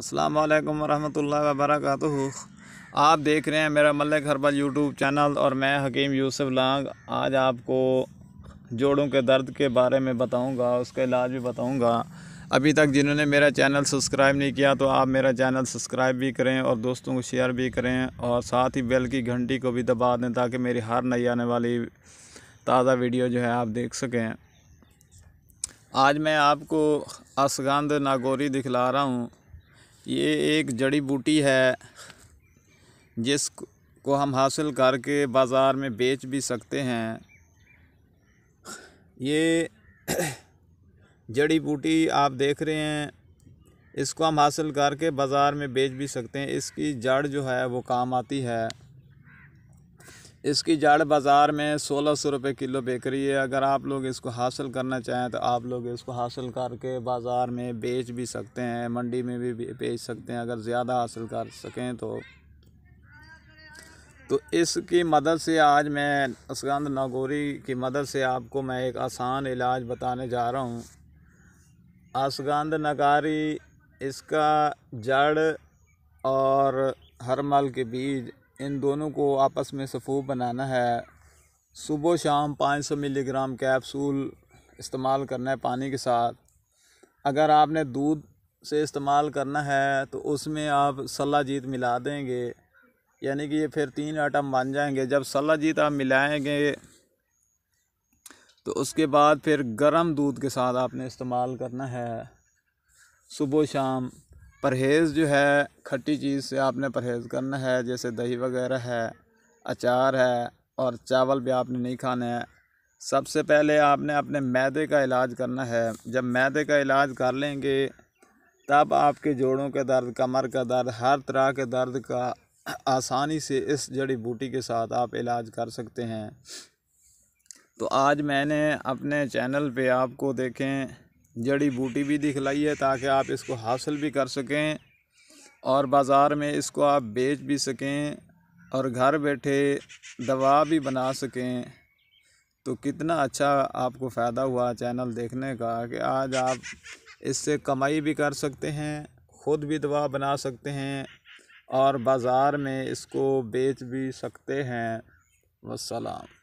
अस्सलाम वालेकुम रहमतुल्लाहि व आप देख रहे हैं मेरा मल्लिक हरबल यूट्यूब चैनल और मैं हकीम यूसुफ लांग आज आपको जोड़ों के दर्द के बारे में बताऊंगा उसका इलाज भी बताऊंगा अभी तक जिन्होंने मेरा चैनल सब्सक्राइब नहीं किया तो आप मेरा चैनल सब्सक्राइब भी करें और दोस्तों को शेयर भी करें और साथ ही बेल की घंटी को भी दबा दें ताकि मेरी हर नई आने वाली ताज़ा वीडियो जो है आप देख सकें आज मैं आपको असगंध नागौरी दिखला रहा हूँ ये एक जड़ी बूटी है जिसको हम हासिल करके बाज़ार में बेच भी सकते हैं ये जड़ी बूटी आप देख रहे हैं इसको हम हासिल करके बाज़ार में बेच भी सकते हैं इसकी जड़ जो है वो काम आती है इसकी जाड़ बाज़ार में सोलह सौ रुपये किलो बिक रही है अगर आप लोग इसको हासिल करना चाहें तो आप लोग इसको हासिल करके बाज़ार में बेच भी सकते हैं मंडी में भी बेच सकते हैं अगर ज़्यादा हासिल कर सकें तो तो इसकी मदद से आज मैं असगंध नागौरी की मदद से आपको मैं एक आसान इलाज बताने जा रहा हूँ असगंध नगारी इसका जड़ और हरमल के बीज इन दोनों को आपस में सफ़ूब बनाना है सुबह शाम 500 मिलीग्राम कैप्सूल इस्तेमाल करना है पानी के साथ अगर आपने दूध से इस्तेमाल करना है तो उसमें आप सला जीत मिला देंगे यानी कि ये फिर तीन आइटम बन जाएंगे जब सला जीत आप मिलाएंगे तो उसके बाद फिर गर्म दूध के साथ आपने इस्तेमाल करना है सुबह शाम परहेज़ जो है खट्टी चीज़ से आपने परहेज़ करना है जैसे दही वगैरह है अचार है और चावल भी आपने नहीं खाना है सबसे पहले आपने अपने मैदे का इलाज करना है जब मैदे का इलाज कर लेंगे तब आपके जोड़ों के दर्द कमर का दर्द हर तरह के दर्द का आसानी से इस जड़ी बूटी के साथ आप इलाज कर सकते हैं तो आज मैंने अपने चैनल पे आपको देखें जड़ी बूटी भी दिखलाई है ताकि आप इसको हासिल भी कर सकें और बाज़ार में इसको आप बेच भी सकें और घर बैठे दवा भी बना सकें तो कितना अच्छा आपको फ़ायदा हुआ चैनल देखने का कि आज आप इससे कमाई भी कर सकते हैं ख़ुद भी दवा बना सकते हैं और बाज़ार में इसको बेच भी सकते हैं वसलाम